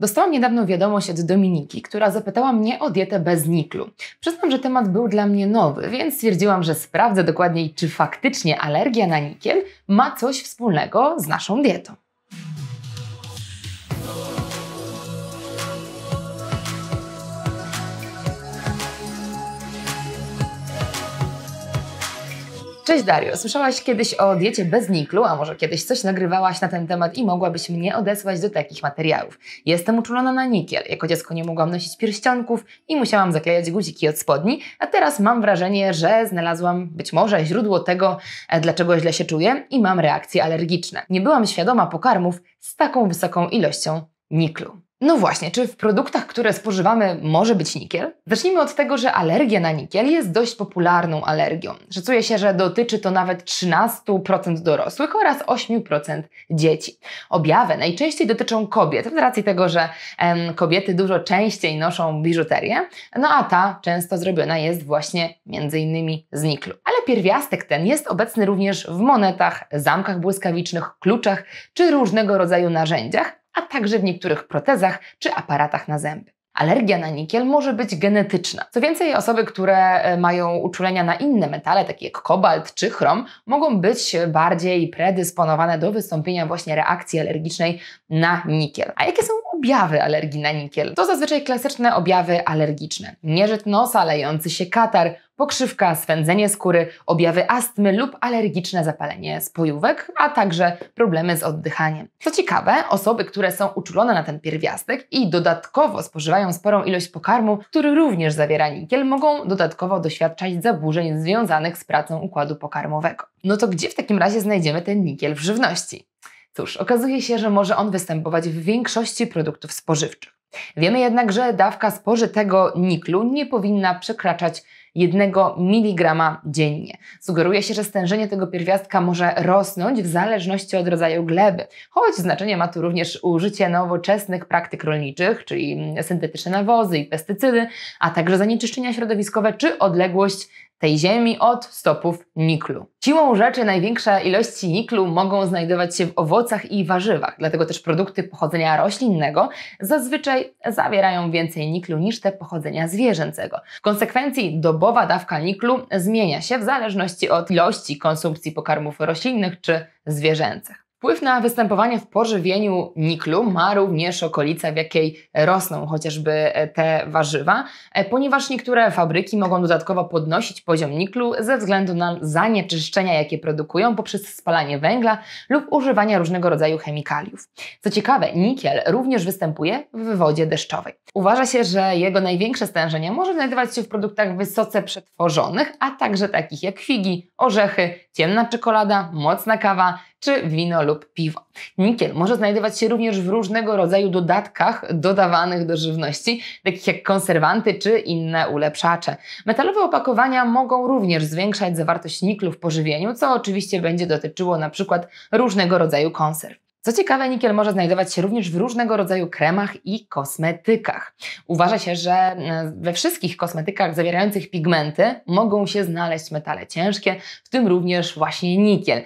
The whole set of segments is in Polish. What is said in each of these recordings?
Dostałam niedawno wiadomość od Dominiki, która zapytała mnie o dietę bez niklu. Przyznam, że temat był dla mnie nowy, więc stwierdziłam, że sprawdzę dokładniej, czy faktycznie alergia na nikiel ma coś wspólnego z naszą dietą. Cześć Dario, słyszałaś kiedyś o diecie bez niklu, a może kiedyś coś nagrywałaś na ten temat i mogłabyś mnie odesłać do takich materiałów. Jestem uczulona na nikiel, jako dziecko nie mogłam nosić pierścionków i musiałam zaklejać guziki od spodni, a teraz mam wrażenie, że znalazłam być może źródło tego, e, dlaczego źle się czuję i mam reakcje alergiczne. Nie byłam świadoma pokarmów z taką wysoką ilością niklu. No właśnie, czy w produktach, które spożywamy, może być nikiel? Zacznijmy od tego, że alergia na nikiel jest dość popularną alergią. Szacuje się, że dotyczy to nawet 13% dorosłych oraz 8% dzieci. Objawy najczęściej dotyczą kobiet, z racji tego, że em, kobiety dużo częściej noszą biżuterię, no a ta często zrobiona jest właśnie m.in. z niklu. Ale pierwiastek ten jest obecny również w monetach, zamkach błyskawicznych, kluczach czy różnego rodzaju narzędziach, a także w niektórych protezach czy aparatach na zęby. Alergia na nikiel może być genetyczna. Co więcej, osoby, które e, mają uczulenia na inne metale, takie jak kobalt czy chrom, mogą być bardziej predysponowane do wystąpienia właśnie reakcji alergicznej na nikiel. A jakie są objawy alergii na nikiel? To zazwyczaj klasyczne objawy alergiczne. Mierzyt nosa, lejący się katar, pokrzywka, swędzenie skóry, objawy astmy lub alergiczne zapalenie spojówek, a także problemy z oddychaniem. Co ciekawe, osoby, które są uczulone na ten pierwiastek i dodatkowo spożywają sporą ilość pokarmu, który również zawiera nikiel, mogą dodatkowo doświadczać zaburzeń związanych z pracą układu pokarmowego. No to gdzie w takim razie znajdziemy ten nikiel w żywności? Cóż, okazuje się, że może on występować w większości produktów spożywczych. Wiemy jednak, że dawka spożytego niklu nie powinna przekraczać 1 mg dziennie. Sugeruje się, że stężenie tego pierwiastka może rosnąć w zależności od rodzaju gleby, choć znaczenie ma tu również użycie nowoczesnych praktyk rolniczych, czyli syntetyczne nawozy i pestycydy, a także zanieczyszczenia środowiskowe czy odległość tej ziemi od stopów niklu. Siłą rzeczy największe ilości niklu mogą znajdować się w owocach i warzywach, dlatego też produkty pochodzenia roślinnego zazwyczaj zawierają więcej niklu niż te pochodzenia zwierzęcego. W konsekwencji dobowa dawka niklu zmienia się w zależności od ilości konsumpcji pokarmów roślinnych czy zwierzęcych. Wpływ na występowanie w pożywieniu niklu ma również okolica, w jakiej rosną chociażby e, te warzywa, e, ponieważ niektóre fabryki mogą dodatkowo podnosić poziom niklu ze względu na zanieczyszczenia, jakie produkują poprzez spalanie węgla lub używanie różnego rodzaju chemikaliów. Co ciekawe, nikiel również występuje w wodzie deszczowej. Uważa się, że jego największe stężenie może znajdować się w produktach wysoce przetworzonych, a także takich jak figi, orzechy, ciemna czekolada, mocna kawa, czy wino lub piwo. Nikiel może znajdować się również w różnego rodzaju dodatkach dodawanych do żywności, takich jak konserwanty czy inne ulepszacze. Metalowe opakowania mogą również zwiększać zawartość niklu w pożywieniu, co oczywiście będzie dotyczyło np. różnego rodzaju konserw. Co ciekawe, nikiel może znajdować się również w różnego rodzaju kremach i kosmetykach. Uważa się, że e, we wszystkich kosmetykach zawierających pigmenty mogą się znaleźć metale ciężkie, w tym również właśnie nikiel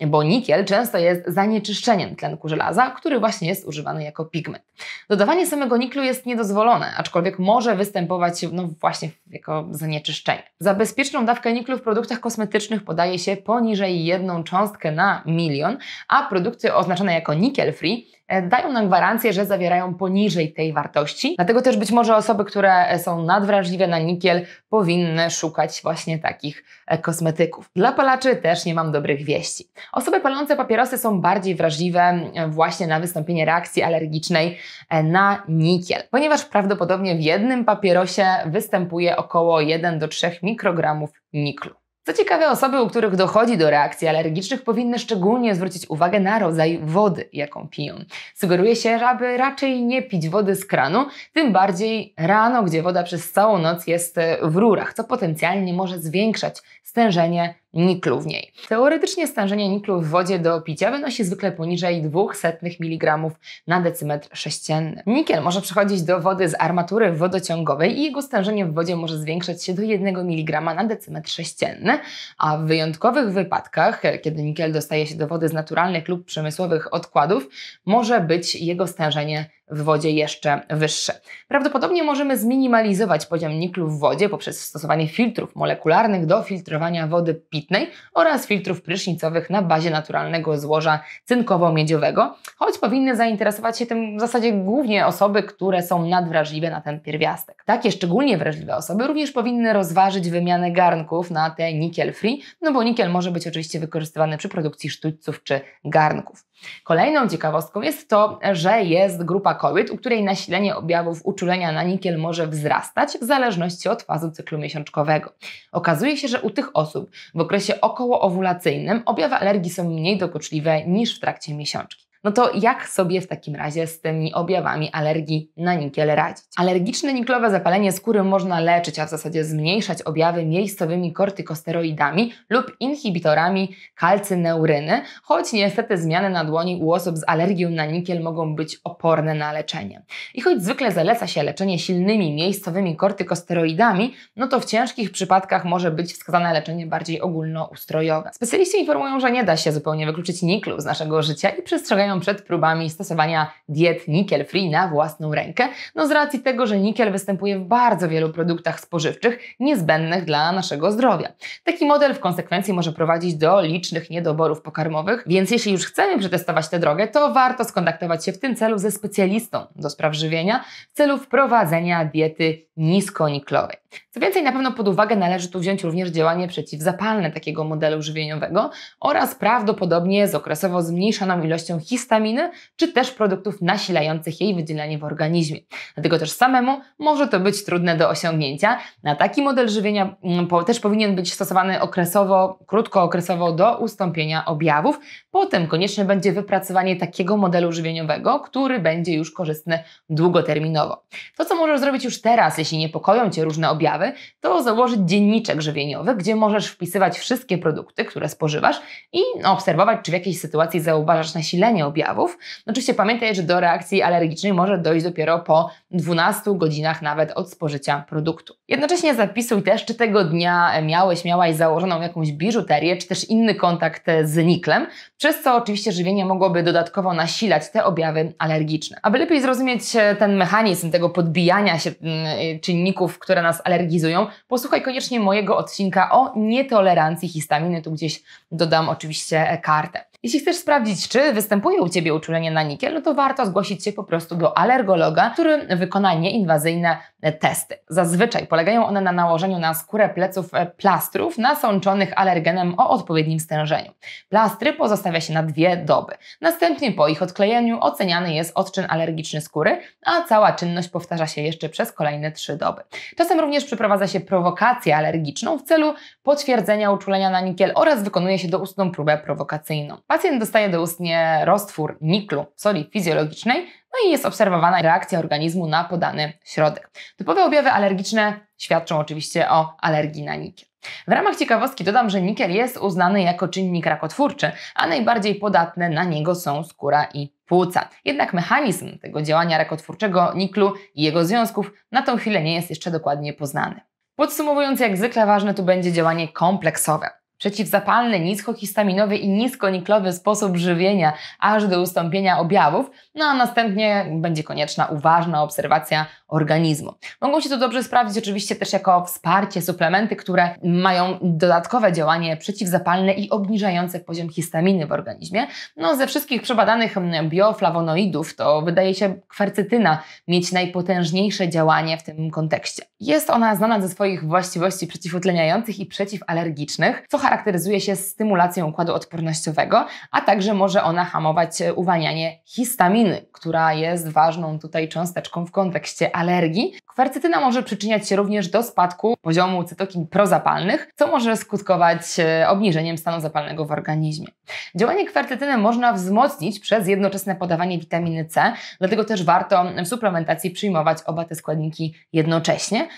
bo nikiel często jest zanieczyszczeniem tlenku żelaza, który właśnie jest używany jako pigment. Dodawanie samego niklu jest niedozwolone, aczkolwiek może występować no właśnie jako zanieczyszczenie. Za bezpieczną dawkę niklu w produktach kosmetycznych podaje się poniżej jedną cząstkę na milion, a produkty oznaczone jako nikiel free E, dają nam gwarancję, że zawierają poniżej tej wartości. Dlatego też być może osoby, które e, są nadwrażliwe na nikiel, powinny szukać właśnie takich e, kosmetyków. Dla palaczy też nie mam dobrych wieści. Osoby palące papierosy są bardziej wrażliwe właśnie na wystąpienie reakcji alergicznej na nikiel, ponieważ prawdopodobnie w jednym papierosie występuje około 1 do 3 mikrogramów niklu. Co ciekawe, osoby, u których dochodzi do reakcji alergicznych, powinny szczególnie zwrócić uwagę na rodzaj wody, jaką piją. Sugeruje się, aby raczej nie pić wody z kranu, tym bardziej rano, gdzie woda przez całą noc jest y, w rurach, co potencjalnie może zwiększać stężenie niklu w niej. Teoretycznie stężenie niklu w wodzie do picia wynosi zwykle poniżej 200 mg na decymetr sześcienny. Nikiel może przechodzić do wody z armatury wodociągowej i jego stężenie w wodzie może zwiększać się do 1 mg na decymetr sześcienny, a w wyjątkowych wypadkach, kiedy nikiel dostaje się do wody z naturalnych lub przemysłowych odkładów, może być jego stężenie w wodzie jeszcze wyższe. Prawdopodobnie możemy zminimalizować poziom niklu w wodzie poprzez stosowanie filtrów molekularnych do filtrowania wody pitnej oraz filtrów prysznicowych na bazie naturalnego złoża cynkowo-miedziowego, choć powinny zainteresować się tym w zasadzie głównie osoby, które są nadwrażliwe na ten pierwiastek. Takie szczególnie wrażliwe osoby również powinny rozważyć wymianę garnków na te nikiel free, no bo nikiel może być oczywiście wykorzystywany przy produkcji sztućców czy garnków. Kolejną ciekawostką jest to, że jest grupa kobiet, u której nasilenie objawów uczulenia na nikiel może wzrastać w zależności od fazy cyklu miesiączkowego. Okazuje się, że u tych osób w okresie okołoowulacyjnym objawy alergii są mniej dokuczliwe niż w trakcie miesiączki. No to jak sobie w takim razie z tymi objawami alergii na nikiel radzić? Alergiczne niklowe zapalenie skóry można leczyć, a w zasadzie zmniejszać objawy miejscowymi kortykosteroidami lub inhibitorami kalcyneuryny, choć niestety zmiany na dłoni u osób z alergią na nikiel mogą być oporne na leczenie. I choć zwykle zaleca się leczenie silnymi miejscowymi kortykosteroidami, no to w ciężkich przypadkach może być wskazane leczenie bardziej ogólnoustrojowe. Specjaliści informują, że nie da się zupełnie wykluczyć niklu z naszego życia i przestrzegają przed próbami stosowania diet nikiel free na własną rękę, no z racji tego, że nikiel występuje w bardzo wielu produktach spożywczych niezbędnych dla naszego zdrowia. Taki model w konsekwencji może prowadzić do licznych niedoborów pokarmowych, więc jeśli już chcemy przetestować tę drogę, to warto skontaktować się w tym celu ze specjalistą do spraw żywienia w celu wprowadzenia diety niskoniklowej. Co więcej, na pewno pod uwagę należy tu wziąć również działanie przeciwzapalne takiego modelu żywieniowego oraz prawdopodobnie z okresowo zmniejszoną ilością histaminy histaminy, czy też produktów nasilających jej wydzielanie w organizmie. Dlatego też samemu może to być trudne do osiągnięcia. Na taki model żywienia mm, też powinien być stosowany okresowo, krótkookresowo do ustąpienia objawów. Potem konieczne będzie wypracowanie takiego modelu żywieniowego, który będzie już korzystny długoterminowo. To, co możesz zrobić już teraz, jeśli niepokoją Cię różne objawy, to założyć dzienniczek żywieniowy, gdzie możesz wpisywać wszystkie produkty, które spożywasz i obserwować, czy w jakiejś sytuacji zauważasz nasilenie objawów. Oczywiście pamiętaj, że do reakcji alergicznej może dojść dopiero po 12 godzinach nawet od spożycia produktu. Jednocześnie zapisuj też, czy tego dnia miałeś, miałaś założoną jakąś biżuterię, czy też inny kontakt z niklem, przez co oczywiście żywienie mogłoby dodatkowo nasilać te objawy alergiczne. Aby lepiej zrozumieć e, ten mechanizm tego podbijania się mm, e, czynników, które nas alergizują, posłuchaj koniecznie mojego odcinka o nietolerancji histaminy. Tu gdzieś dodam oczywiście kartę. Jeśli chcesz sprawdzić, czy występuje u Ciebie uczulenie na nikiel, to warto zgłosić się po prostu do alergologa, który wykona nieinwazyjne testy. Zazwyczaj polegają one na nałożeniu na skórę pleców e, plastrów nasączonych alergenem o odpowiednim stężeniu. Plastry pozostawia się na dwie doby. Następnie po ich odklejeniu oceniany jest odczyn alergiczny skóry, a cała czynność powtarza się jeszcze przez kolejne trzy doby. Czasem również przeprowadza się prowokację alergiczną w celu potwierdzenia uczulenia na nikiel oraz wykonuje się do ustną próbę prowokacyjną. Pacjent dostaje doustnie roztwór niklu, soli fizjologicznej, no i jest obserwowana reakcja organizmu na podany środek. Typowe objawy alergiczne świadczą oczywiście o alergii na nikiel. W ramach ciekawostki dodam, że nikiel jest uznany jako czynnik rakotwórczy, a najbardziej podatne na niego są skóra i płuca. Jednak mechanizm tego działania rakotwórczego niklu i jego związków na tą chwilę nie jest jeszcze dokładnie poznany. Podsumowując, jak zwykle ważne tu będzie działanie kompleksowe przeciwzapalny, niskohistaminowy i niskoniklowy sposób żywienia aż do ustąpienia objawów, no a następnie będzie konieczna uważna obserwacja organizmu. Mogą się to dobrze sprawdzić oczywiście też jako wsparcie suplementy, które mają dodatkowe działanie przeciwzapalne i obniżające poziom histaminy w organizmie. No ze wszystkich przebadanych mm, bioflawonoidów to wydaje się kwercytyna mieć najpotężniejsze działanie w tym kontekście. Jest ona znana ze swoich właściwości przeciwutleniających i przeciwalergicznych, co charakteryzuje się stymulacją układu odpornościowego, a także może ona hamować e, uwalnianie histaminy, która jest ważną tutaj cząsteczką w kontekście alergii. Kwercytyna może przyczyniać się również do spadku poziomu cytokin prozapalnych, co może skutkować e, obniżeniem stanu zapalnego w organizmie. Działanie kwercytyny można wzmocnić przez jednoczesne podawanie witaminy C, dlatego też warto w suplementacji przyjmować oba te składniki jednocześnie.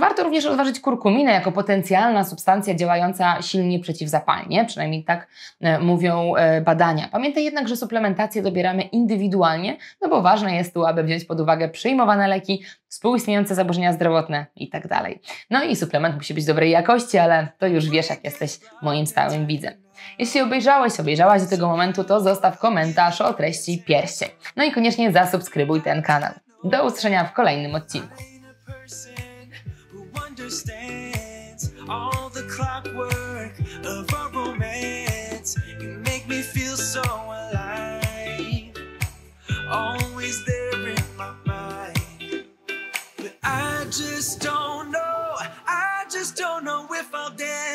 Warto również rozważyć kurkuminę jako potencjalna substancja działająca silnie nie przeciwzapalnie, przynajmniej tak e, mówią e, badania. Pamiętaj jednak, że suplementację dobieramy indywidualnie, no bo ważne jest tu, aby wziąć pod uwagę przyjmowane leki, współistniejące zaburzenia zdrowotne itd. Tak no i suplement musi być dobrej jakości, ale to już wiesz, jak jesteś moim stałym widzem. Jeśli obejrzałeś, obejrzałaś do tego momentu, to zostaw komentarz o treści pierścień. No i koniecznie zasubskrybuj ten kanał. Do usłyszenia w kolejnym odcinku.